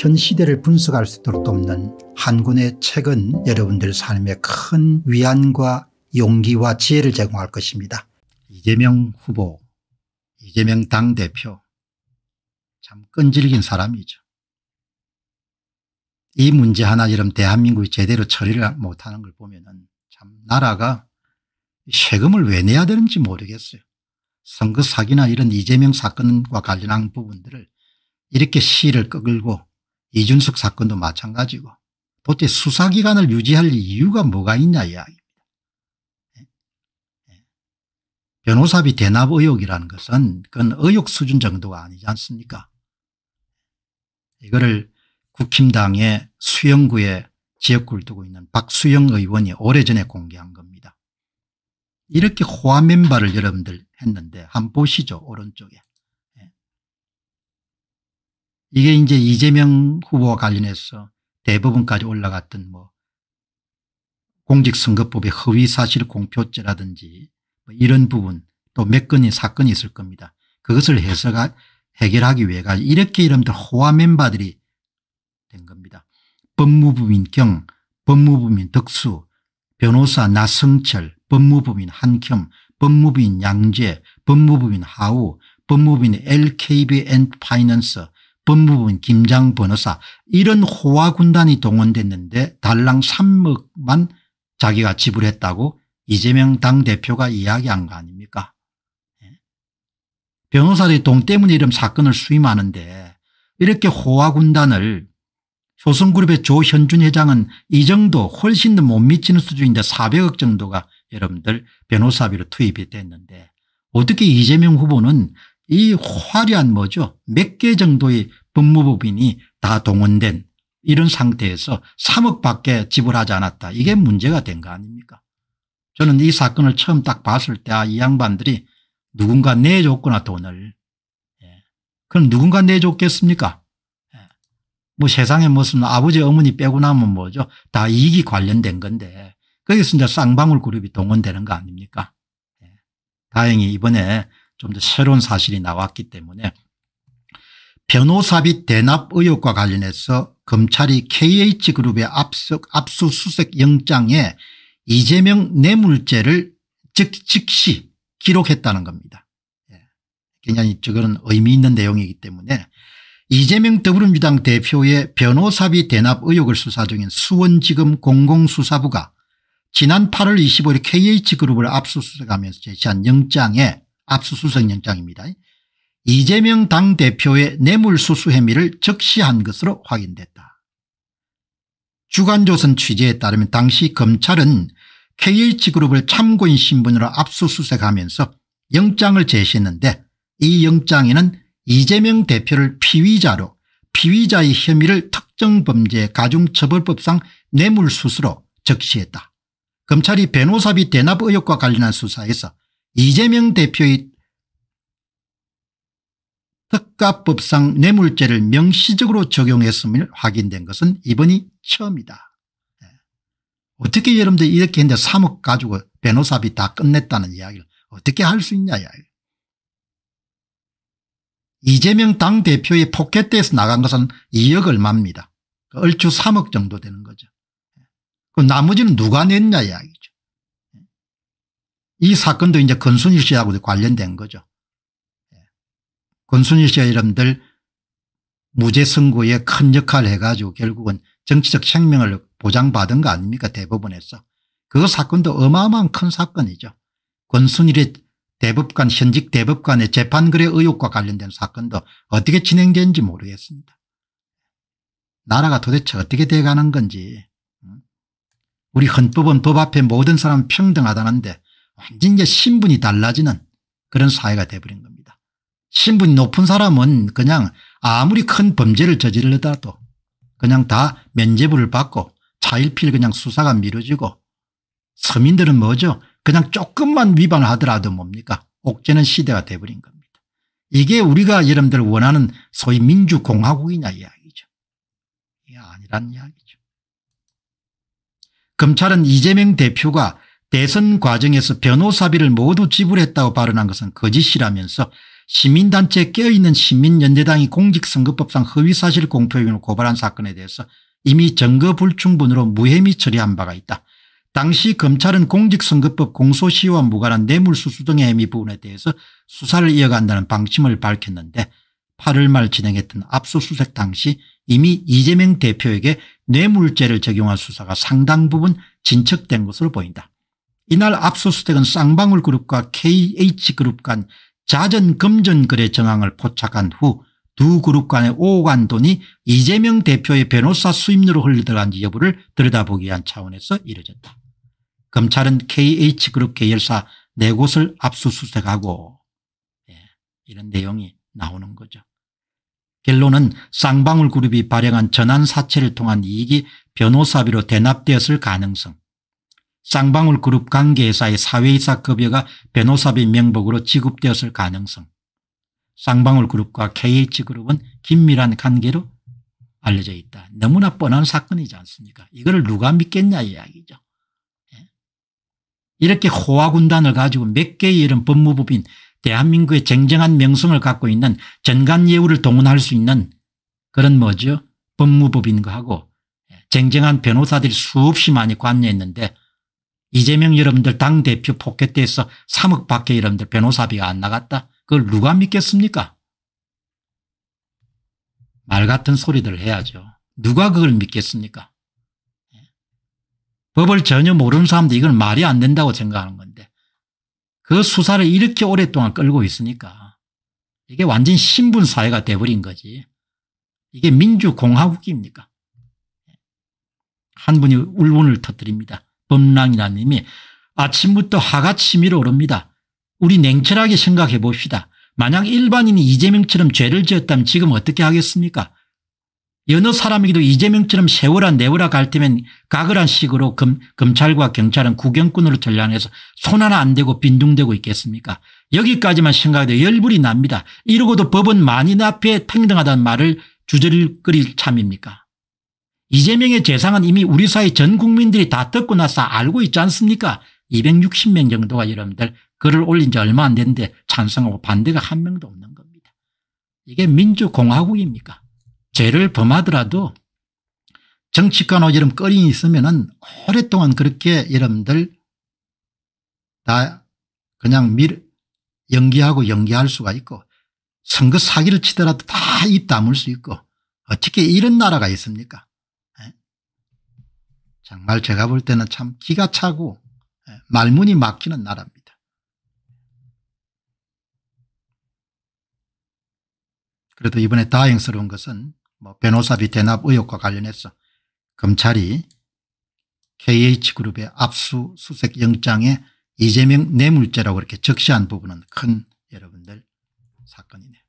현 시대를 분석할 수 있도록 돕는 한 권의 책은 여러분들 삶에 큰 위안과 용기와 지혜를 제공할 것입니다. 이재명 후보 이재명 당대표 참 끈질긴 사람이죠. 이 문제 하나 이런 대한민국이 제대로 처리를 못하는 걸 보면 참 나라가 세금을 왜 내야 되는지 모르겠어요. 선거 사기나 이런 이재명 사건과 관련한 부분들을 이렇게 시를 끄글고 이준석 사건도 마찬가지고 도대체 수사기관을 유지할 이유가 뭐가 있냐 이야기입니다. 예. 예. 변호사비 대납 의혹이라는 것은 그건 의혹 수준 정도가 아니지 않습니까 예. 이거를 국힘당의 수영구에 지역구를 두고 있는 박수영 의원이 오래전에 공개한 겁니다. 이렇게 호화 맨발을 여러분들 했는데 한 보시죠 오른쪽에. 이게 이제 이재명 후보와 관련해서 대법원까지 올라갔던 뭐 공직선거법의 허위사실 공표죄라든지 뭐 이런 부분 또 몇 건의 사건이 있을 겁니다. 그것을 해석 해결하기 위해 가 이렇게 이름들 호화 멤버들이 된 겁니다. 법무부민 경, 법무부민 덕수, 변호사 나성철, 법무부민 한겸, 법무부인 양재, 법무부민 하우, 법무부인 LKBN 파이낸스, 법무부인 김장 변호사 이런 호화 군단이 동원됐는데 달랑 3억만 자기가 지불했다고 이재명 당대표가 이야기한 거 아닙니까 예? 변호사들이 돈 때문에 이런 사건을 수임하는데 이렇게 호화 군단을 효성그룹의 조현준 회장은 이 정도 훨씬 더 못 미치는 수준인데 400억 정도가 여러분들 변호사비로 투입이 됐는데 어떻게 이재명 후보는 이 화려한 뭐죠 몇 개 정도의 법무법인이 다 동원된 이런 상태에서 3억밖에 지불하지 않았다 이게 문제가 된 거 아닙니까 저는 이 사건을 처음 딱 봤을 때아이 양반들이 누군가 내줬구나 돈을 예. 그럼 누군가 내줬겠습니까 예. 뭐 세상에 무슨 아버지 어머니 빼고 나면 뭐죠 다 이익이 관련된 건데 거기서 이제 쌍방울 그룹이 동원되는 거 아닙니까 예. 다행히 이번에 좀더 새로운 사실이 나왔기 때문에 변호사비 대납 의혹과 관련해서 검찰이 KH그룹의 압수, 수수색 영장에 이재명 뇌물죄를 즉, 즉시 기록했다는 겁니다. 예. 굉장히 저거는 의미 있는 내용이기 때문에 이재명 더불어민주당 대표의 변호사비 대납 의혹을 수사 중인 수원지검 공공수사부가 지난 8월 25일 KH그룹을 압수수색하면서 제시한 영장에 압수수색영장입니다. 이재명 당대표의 뇌물수수 혐의를 적시한 것으로 확인됐다. 주간조선 취재에 따르면 당시 검찰은 KH그룹을 참고인 신분으로 압수수색하면서 영장을 제시했는데 이 영장에는 이재명 대표를 피의자로 피의자의 혐의를 특정 범죄 가중처벌법상 뇌물수수로 적시했다. 검찰이 변호사비 대납 의혹과 관련한 수사에서 이재명 대표의 특가법상 뇌물죄를 명시적으로 적용했음을 확인된 것은 이번이 처음이다. 예. 어떻게 여러분들이 렇게 했는데 3억 가지고 변호사비 다 끝냈다는 이야기를 어떻게 할 수 있냐 이야기. 이재명 당대표의 포켓대에서 나간 것은 2억 얼마입니다. 얼추 3억 정도 되는 거죠. 예. 그 나머지는 누가 냈냐 이야기. 이 사건도 이제 건순일 씨하고 관련된 거죠. 예. 권순일 씨여러분들 무죄 선고에 큰 역할을 해가지고 결국은 정치적 생명을 보장받은 거 아닙니까 대법원에서. 그 사건도 어마어마한 큰 사건이죠. 권순일의 대법관 현직 대법관의 재판거래 의혹과 관련된 사건도 어떻게 진행되는지 모르겠습니다. 나라가 도대체 어떻게 돼가는 건지 우리 헌법은 법 앞에 모든 사람 평등하다는데 완전히 신분이 달라지는 그런 사회가 돼버린 겁니다. 신분이 높은 사람은 그냥 아무리 큰 범죄를 저지르더라도 그냥 다 면죄부를 받고 차일필 그냥 수사가 미뤄지고 서민들은 뭐죠 그냥 조금만 위반하더라도 뭡니까 옥죄는 시대가 돼버린 겁니다. 이게 우리가 여러분들 원하는 소위 민주공화국이냐 이야기죠. 이게 아니란 이야기죠. 검찰은 이재명 대표가 대선 과정에서 변호사비를 모두 지불했다고 발언한 것은 거짓이라면서 시민단체에 어있는 시민연대당이 공직선거법상 허위사실 공표행위로 고발한 사건에 대해서 이미 증거불충분으로 무혐의 처리한 바가 있다. 당시 검찰은 공직선거법 공소시효와 무관한 뇌물수수 등의 혐의 부분에 대해서 수사를 이어간다는 방침을 밝혔는데 8월 말 진행했던 압수수색 당시 이미 이재명 대표에게 뇌물죄를 적용한 수사가 상당 부분 진척된 것으로 보인다. 이날 압수수색은 쌍방울 그룹과 KH그룹 간 자전금전거래 정황을 포착한 후 두 그룹 간의 5억 안 돈이 이재명 대표의 변호사 수임료로 흘러들어간지 여부를 들여다보기 위한 차원에서 이뤄졌다. 검찰은 KH그룹 계열사 4곳을 압수수색하고 네, 이런 내용이 나오는 거죠. 결론은 쌍방울 그룹이 발행한 전환사채를 통한 이익이 변호사비로 대납되었을 가능성 쌍방울 그룹 관계회사의 사회이사급여가 변호사비 명복으로 지급되었을 가능성 쌍방울 그룹과 KH그룹은 긴밀한 관계로 알려져 있다. 너무나 뻔한 사건이지 않습니까 이거를 누가 믿겠냐 이야기죠. 예. 이렇게 호화군단을 가지고 몇 개의 이런 법무법인 대한민국의 쟁쟁한 명성을 갖고 있는 전관예우를 동원할 수 있는 그런 뭐죠 법무법인과 하고 예, 쟁쟁한 변호사들이 수없이 많이 관여했는데 이재명 여러분들 당대표 포켓대에서 3억 밖에 여러분들 변호사비가 안 나갔다. 그걸 누가 믿겠습니까? 말 같은 소리들 해야죠. 누가 그걸 믿겠습니까? 예. 법을 전혀 모르는 사람도 이건 말이 안 된다고 생각하는 건데 그 수사를 이렇게 오랫동안 끌고 있으니까 이게 완전 신분사회가 돼버린 거지. 이게 민주공화국입니까? 예. 한 분이 울분을 터뜨립니다. 범랑이나님이 아침부터 화가 치밀어 오릅니다. 우리 냉철하게 생각해 봅시다. 만약 일반인이 이재명처럼 죄를 지었다면 지금 어떻게 하겠습니까? 여느 사람에게도 이재명처럼 세월아 내월아 갈 때면 가그한 식으로 검, 검찰과 경찰은 구경꾼으로 전량해서 손 하나 안 대고 빈둥대고 있겠습니까? 여기까지만 생각해도 열불이 납니다. 이러고도 법은 만인 앞에 평등하다는 말을 주저릴 끓일 참입니까? 이재명의 재상은 이미 우리 사회 전 국민들이 다 듣고 나서 알고 있지 않습니까 260명 정도가 여러분들 글을 올린 지 얼마 안 됐는데 찬성하고 반대가 한 명도 없는 겁니다. 이게 민주공화국입니까 죄를 범하더라도 정치권하고 여러분 꺼리이 있으면 은 오랫동안 그렇게 여러분들 다 그냥 밀, 연기하고 연기할 수가 있고 선거 사기를 치더라도 다 입 다물 수 있고 어떻게 이런 나라가 있습니까 정말 제가 볼 때는 참 기가 차고 예, 말문이 막히는 나라입니다. 그래도 이번에 다행스러운 것은 뭐 변호사비 대납 의혹과 관련해서 검찰이 KH그룹의 압수수색 영장에 이재명 뇌물죄라고 이렇게 적시한 부분은 큰 여러분들 사건이네요.